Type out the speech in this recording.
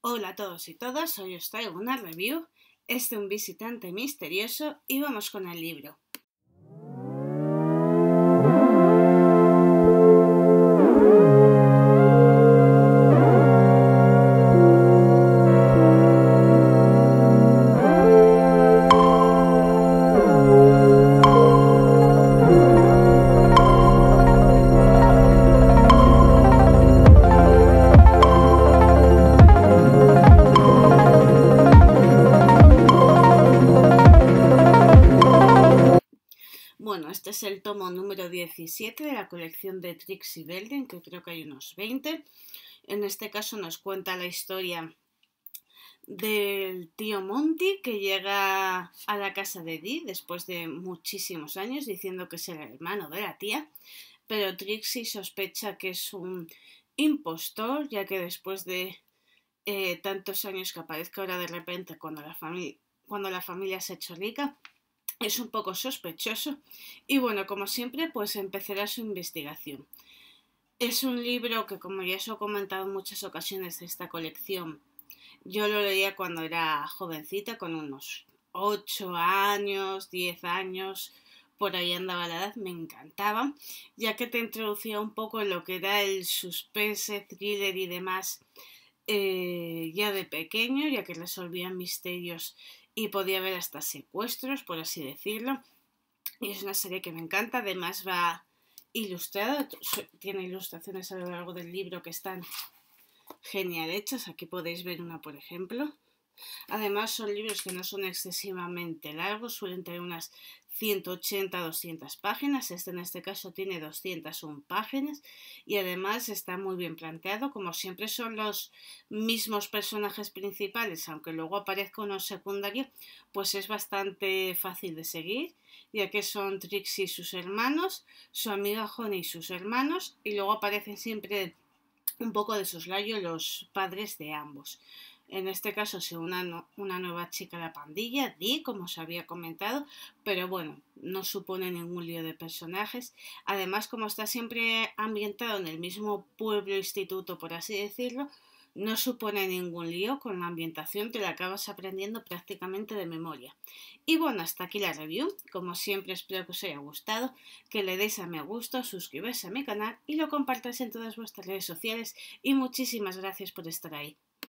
Hola a todos y todas, hoy os traigo una review, este es de un visitante misterioso y vamos con el libro. Bueno, este es el tomo número 17 de la colección de Trixie Belden, que creo que hay unos 20. En este caso nos cuenta la historia del tío Monty que llega a la casa de Dee después de muchísimos años diciendo que es el hermano de la tía, pero Trixie sospecha que es un impostor, ya que después de eh, tantos años que aparezca ahora de repente cuando la, cuando la familia se ha hecho rica, es un poco sospechoso y bueno, como siempre, pues empezará su investigación. Es un libro que, como ya os he comentado en muchas ocasiones de esta colección, yo lo leía cuando era jovencita, con unos 8 años, 10 años, por ahí andaba la edad, me encantaba, ya que te introducía un poco en lo que era el suspense, thriller y demás eh, ya de pequeño, ya que resolvían misterios y podía ver hasta secuestros, por así decirlo. Y es una serie que me encanta, además va ilustrado, tiene ilustraciones a lo largo del libro que están genial hechas. Aquí podéis ver una, por ejemplo. Además, son libros que no son excesivamente largos, suelen tener unas 180-200 páginas, este en este caso tiene 201 páginas y además está muy bien planteado, como siempre son los mismos personajes principales, aunque luego aparezca uno secundario, pues es bastante fácil de seguir, ya que son Trixie y sus hermanos, su amiga Honey y sus hermanos, y luego aparecen siempre un poco de soslayo los padres de ambos. En este caso se una, una nueva chica a la pandilla, di como os había comentado, pero bueno, no supone ningún lío de personajes. Además, como está siempre ambientado en el mismo pueblo instituto, por así decirlo, no supone ningún lío con la ambientación, te la acabas aprendiendo prácticamente de memoria. Y bueno, hasta aquí la review. Como siempre, espero que os haya gustado, que le deis a me gusta, suscribáis a mi canal y lo compartáis en todas vuestras redes sociales. Y muchísimas gracias por estar ahí.